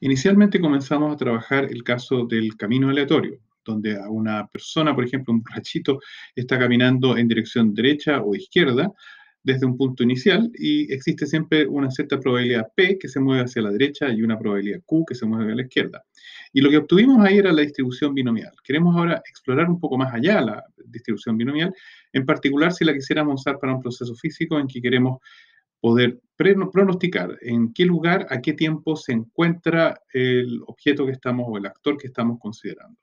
Inicialmente comenzamos a trabajar el caso del camino aleatorio, donde una persona, por ejemplo, un borrachito, está caminando en dirección derecha o izquierda desde un punto inicial y existe siempre una cierta probabilidad P que se mueve hacia la derecha y una probabilidad Q que se mueve hacia la izquierda. Y lo que obtuvimos ahí era la distribución binomial. Queremos ahora explorar un poco más allá la distribución binomial, en particular si la quisiéramos usar para un proceso físico en que queremos poder pronosticar en qué lugar, a qué tiempo se encuentra el objeto que estamos o el actor que estamos considerando.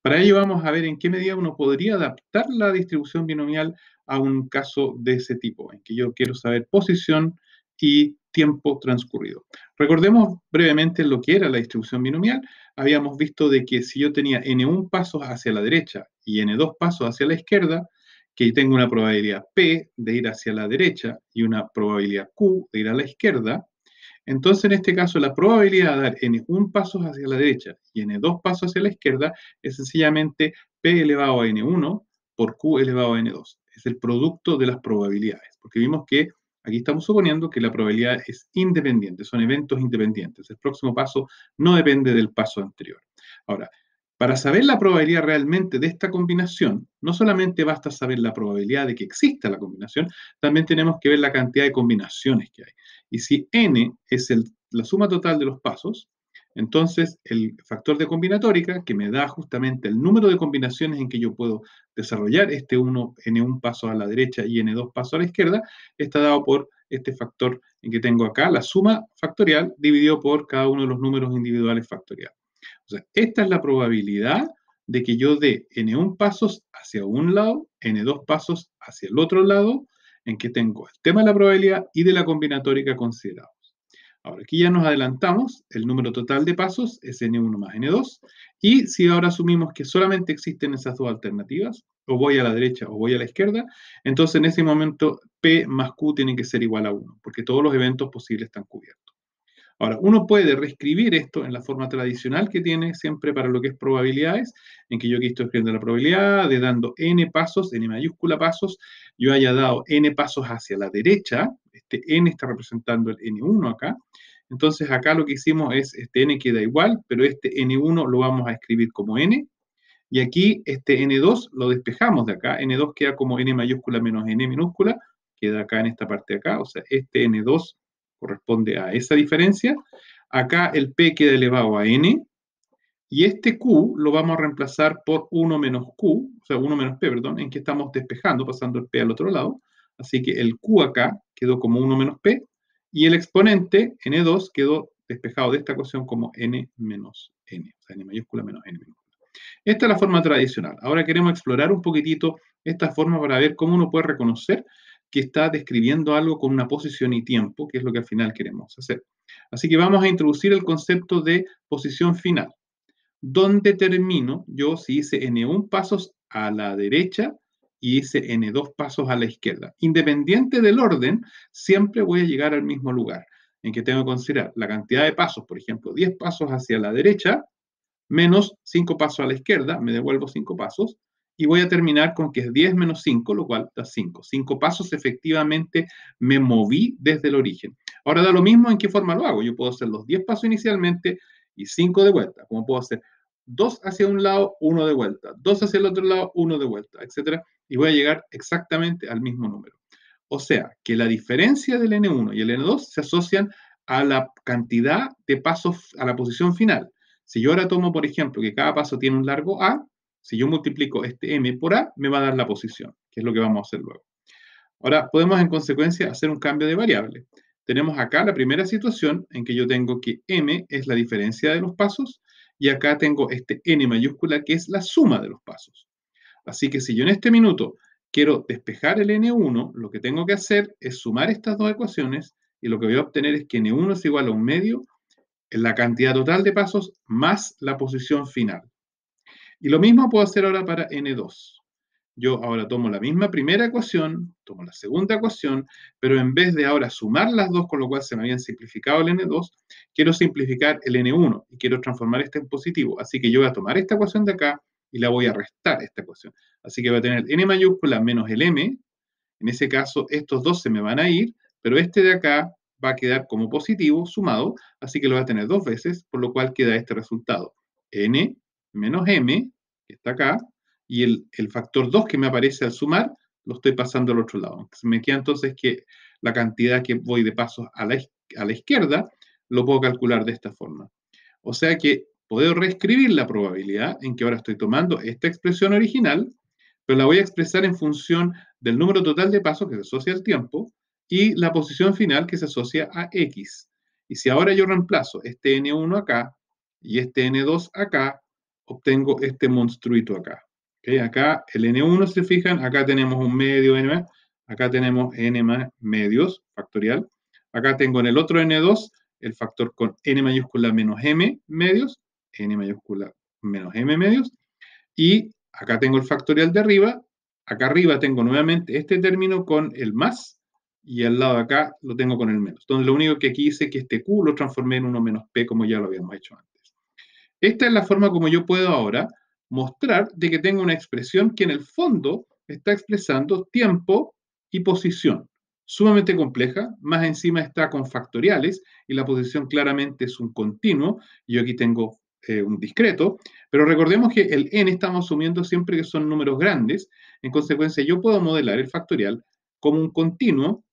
Para ello vamos a ver en qué medida uno podría adaptar la distribución binomial a un caso de ese tipo, en que yo quiero saber posición y tiempo transcurrido. Recordemos brevemente lo que era la distribución binomial. Habíamos visto de que si yo tenía n1 pasos hacia la derecha y n2 pasos hacia la izquierda, que tengo una probabilidad P de ir hacia la derecha y una probabilidad Q de ir a la izquierda, entonces en este caso la probabilidad de dar n1 pasos hacia la derecha y n2 pasos hacia la izquierda es sencillamente P elevado a n1 por Q elevado a n2. Es el producto de las probabilidades, porque vimos que aquí estamos suponiendo que la probabilidad es independiente, son eventos independientes. El próximo paso no depende del paso anterior. Ahora, para saber la probabilidad realmente de esta combinación, no solamente basta saber la probabilidad de que exista la combinación, también tenemos que ver la cantidad de combinaciones que hay. Y si n es la suma total de los pasos, entonces el factor de combinatoria que me da justamente el número de combinaciones en que yo puedo desarrollar este 1, n1 paso a la derecha y n2 paso a la izquierda, está dado por este factor en que tengo acá, la suma factorial dividido por cada uno de los números individuales factoriales. O sea, esta es la probabilidad de que yo dé n1 pasos hacia un lado, n2 pasos hacia el otro lado, en que tengo el tema de la probabilidad y de la combinatórica considerados. Ahora, aquí ya nos adelantamos, el número total de pasos es n1 más n2, y si ahora asumimos que solamente existen esas dos alternativas, o voy a la derecha o voy a la izquierda, entonces en ese momento P más Q tiene que ser igual a 1, porque todos los eventos posibles están cubiertos. Ahora, uno puede reescribir esto en la forma tradicional que tiene siempre para lo que es probabilidades, en que yo aquí estoy escribiendo la probabilidad de dando n pasos, n mayúscula pasos, yo haya dado n pasos hacia la derecha, este n está representando el n1 acá, entonces acá lo que hicimos es, este n queda igual, pero este n1 lo vamos a escribir como n, y aquí este n2 lo despejamos de acá, n2 queda como n mayúscula menos n minúscula, queda acá en esta parte de acá, o sea, este n2 corresponde a esa diferencia. Acá el P queda elevado a N, y este Q lo vamos a reemplazar por 1 menos Q, o sea, 1 menos P, perdón, en que estamos despejando, pasando el P al otro lado. Así que el Q acá quedó como 1 menos P, y el exponente N2 quedó despejado de esta ecuación como N menos N, o sea, N mayúscula menos N minúscula. Esta es la forma tradicional. Ahora queremos explorar un poquitito esta forma para ver cómo uno puede reconocer que está describiendo algo con una posición y tiempo, que es lo que al final queremos hacer. Así que vamos a introducir el concepto de posición final. ¿Dónde termino? Yo si hice N1 pasos a la derecha y hice N2 pasos a la izquierda. Independiente del orden, siempre voy a llegar al mismo lugar, en que tengo que considerar la cantidad de pasos, por ejemplo, 10 pasos hacia la derecha, menos 5 pasos a la izquierda, me devuelvo 5 pasos, y voy a terminar con que es 10 menos 5, lo cual da 5. 5 pasos efectivamente me moví desde el origen. Ahora da lo mismo en qué forma lo hago. Yo puedo hacer los 10 pasos inicialmente y 5 de vuelta, como puedo hacer 2 hacia un lado, 1 de vuelta, 2 hacia el otro lado, 1 de vuelta, etc. Y voy a llegar exactamente al mismo número. O sea, que la diferencia del N1 y el N2 se asocian a la cantidad de pasos a la posición final. Si yo ahora tomo, por ejemplo, que cada paso tiene un largo A, si yo multiplico este m por a, me va a dar la posición, que es lo que vamos a hacer luego. Ahora, podemos en consecuencia hacer un cambio de variable. Tenemos acá la primera situación en que yo tengo que m es la diferencia de los pasos y acá tengo este n mayúscula que es la suma de los pasos. Así que si yo en este minuto quiero despejar el n1, lo que tengo que hacer es sumar estas dos ecuaciones y lo que voy a obtener es que n1 es igual a un medio en la cantidad total de pasos más la posición final. Y lo mismo puedo hacer ahora para N2. Yo ahora tomo la misma primera ecuación, tomo la segunda ecuación, pero en vez de ahora sumar las dos, con lo cual se me habían simplificado el N2, quiero simplificar el N1 y quiero transformar este en positivo. Así que yo voy a tomar esta ecuación de acá y la voy a restar esta ecuación. Así que voy a tener N mayúscula menos el M. En ese caso, estos dos se me van a ir, pero este de acá va a quedar como positivo sumado, así que lo voy a tener dos veces, por lo cual queda este resultado. N menos M está acá, y el, factor 2 que me aparece al sumar, lo estoy pasando al otro lado. Me queda entonces que la cantidad que voy de pasos a la, a la izquierda, lo puedo calcular de esta forma. O sea que puedo reescribir la probabilidad en que ahora estoy tomando esta expresión original, pero la voy a expresar en función del número total de pasos que se asocia al tiempo y la posición final que se asocia a X. Y si ahora yo reemplazo este N1 acá y este N2 acá obtengo este monstruito acá. Acá el N1, se fijan, acá tenemos un medio N acá tenemos N más medios, factorial. Acá tengo en el otro N2 el factor con N mayúscula menos M medios, N mayúscula menos M medios. Y acá tengo el factorial de arriba. Acá arriba tengo nuevamente este término con el más y al lado de acá lo tengo con el menos. Entonces lo único que aquí hice es que este Q lo transformé en 1 menos P como ya lo habíamos hecho antes. Esta es la forma como yo puedo ahora mostrar de que tengo una expresión que en el fondo está expresando tiempo y posición. Sumamente compleja, más encima está con factoriales y la posición claramente es un continuo. Yo aquí tengo eh, un discreto, pero recordemos que el n estamos asumiendo siempre que son números grandes. En consecuencia, yo puedo modelar el factorial como un continuo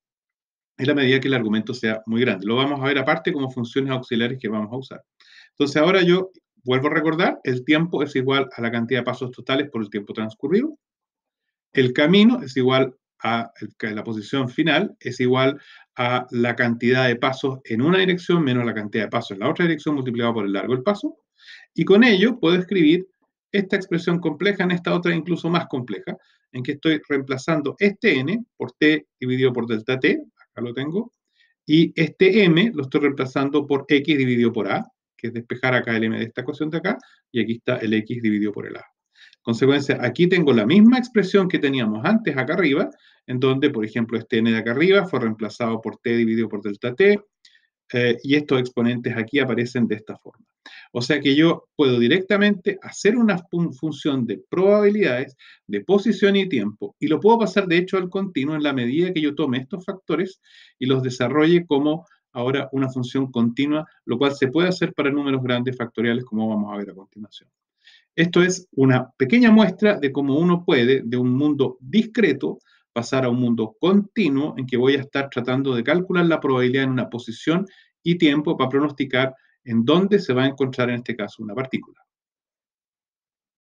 en la medida que el argumento sea muy grande. Lo vamos a ver aparte como funciones auxiliares que vamos a usar. Entonces ahora yo Vuelvo a recordar, el tiempo es igual a la cantidad de pasos totales por el tiempo transcurrido. El camino es igual a la posición final, es igual a la cantidad de pasos en una dirección menos la cantidad de pasos en la otra dirección multiplicado por el largo del paso. Y con ello puedo escribir esta expresión compleja en esta otra incluso más compleja, en que estoy reemplazando este n por t dividido por delta t, acá lo tengo, y este m lo estoy reemplazando por x dividido por a, que es despejar acá el m de esta ecuación de acá, y aquí está el x dividido por el a. Consecuencia, aquí tengo la misma expresión que teníamos antes acá arriba, en donde, por ejemplo, este n de acá arriba fue reemplazado por t dividido por delta t, eh, y estos exponentes aquí aparecen de esta forma. O sea que yo puedo directamente hacer una función de probabilidades, de posición y tiempo, y lo puedo pasar de hecho al continuo en la medida que yo tome estos factores y los desarrolle como ahora una función continua, lo cual se puede hacer para números grandes factoriales, como vamos a ver a continuación. Esto es una pequeña muestra de cómo uno puede, de un mundo discreto, pasar a un mundo continuo en que voy a estar tratando de calcular la probabilidad en una posición y tiempo para pronosticar en dónde se va a encontrar en este caso una partícula.